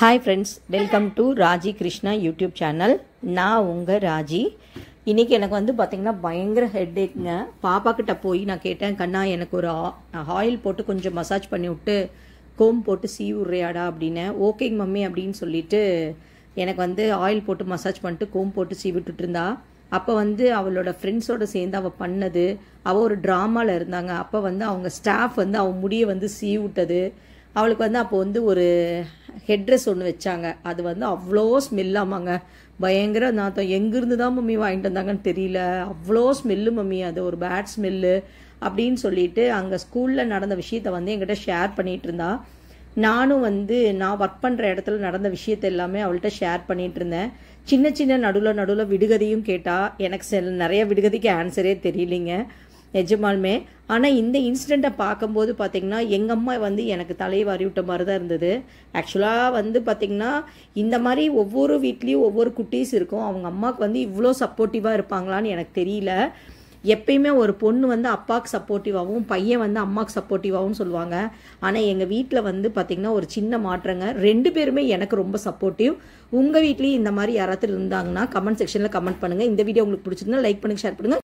hi friends welcome to Raji Krishna YouTube channel நான் உங்கள் ராஜி இன்றைக்கி எனக்கு வந்து பார்த்திங்கன்னா பயங்கர ஹெட் ஏக்குங்க பாப்பாக்கிட்ட போய் நான் கேட்டேன் கண்ணா எனக்கு ஒரு ஆயில் போட்டு கொஞ்சம் மசாஜ் பண்ணி விட்டு கோம் போட்டு சீ விட்றியாடா அப்படின்னு ஓகேங்க மம்மி அப்படின்னு சொல்லிட்டு எனக்கு வந்து ஆயில் போட்டு மசாஜ் பண்ணிட்டு கோம் போட்டு சீ விட்டுட்டு அப்போ வந்து அவளோட ஃப்ரெண்ட்ஸோடு சேர்ந்து அவள் பண்ணது அவள் ஒரு ட்ராமாவில் இருந்தாங்க அப்போ வந்து அவங்க ஸ்டாஃப் வந்து அவன் முடியை வந்து சீ விட்டது அவளுக்கு வந்து அப்போ வந்து ஒரு ஹெட்ரெஸ் ஒன்று வச்சாங்க அது வந்து அவ்வளோ ஸ்மெல்லாமாங்க பயங்கர நாத்தம் எங்கேருந்து தான் மம்மி வாங்கிட்டு வந்தாங்கன்னு தெரியல அவ்வளோ ஸ்மெல்லு மம்மி அது ஒரு பேட் ஸ்மெல்லு அப்படின்னு சொல்லிட்டு அங்கே ஸ்கூலில் நடந்த விஷயத்த வந்து எங்கிட்ட ஷேர் பண்ணிகிட்டு இருந்தா நானும் வந்து நான் ஒர்க் பண்ணுற இடத்துல நடந்த விஷயத்த எல்லாமே அவள்கிட்ட ஷேர் பண்ணிகிட்டு இருந்தேன் சின்ன சின்ன நடுவில் நடுவில் விடுகதையும் கேட்டால் எனக்கு சில நிறைய விடுகதைக்கு ஆன்சரே தெரியலிங்க நிஜமாலுமே ஆனால் இந்த இன்சிடெண்ட்டை பார்க்கும்போது பார்த்திங்கன்னா எங்கள் அம்மா வந்து எனக்கு தலையை வரிவிட்ட மாதிரி தான் இருந்தது ஆக்சுவலாக வந்து பார்த்திங்கன்னா இந்த மாதிரி ஒவ்வொரு வீட்லேயும் ஒவ்வொரு குட்டீஸ் இருக்கும் அவங்க அம்மாவுக்கு வந்து இவ்வளோ சப்போர்ட்டிவாக இருப்பாங்களான்னு எனக்கு தெரியல எப்பயுமே ஒரு பொண்ணு வந்து அப்பாவுக்கு சப்போர்ட்டிவாகவும் பையன் வந்து அம்மாவுக்கு சப்போர்ட்டிவாகவும் சொல்லுவாங்க ஆனால் எங்கள் வீட்டில் வந்து பார்த்திங்கன்னா ஒரு சின்ன மாற்றங்க ரெண்டு பேருமே எனக்கு ரொம்ப சப்போர்ட்டிவ் உங்கள் வீட்லேயும் இந்த மாதிரி யாராவது இருந்தாங்கன்னா கமெண்ட் செக்ஷனில் கமெண்ட் பண்ணுங்கள் இந்த வீடியோ உங்களுக்கு பிடிச்சிருந்தா லைக் பண்ணுங்கள் ஷேர் பண்ணுங்கள்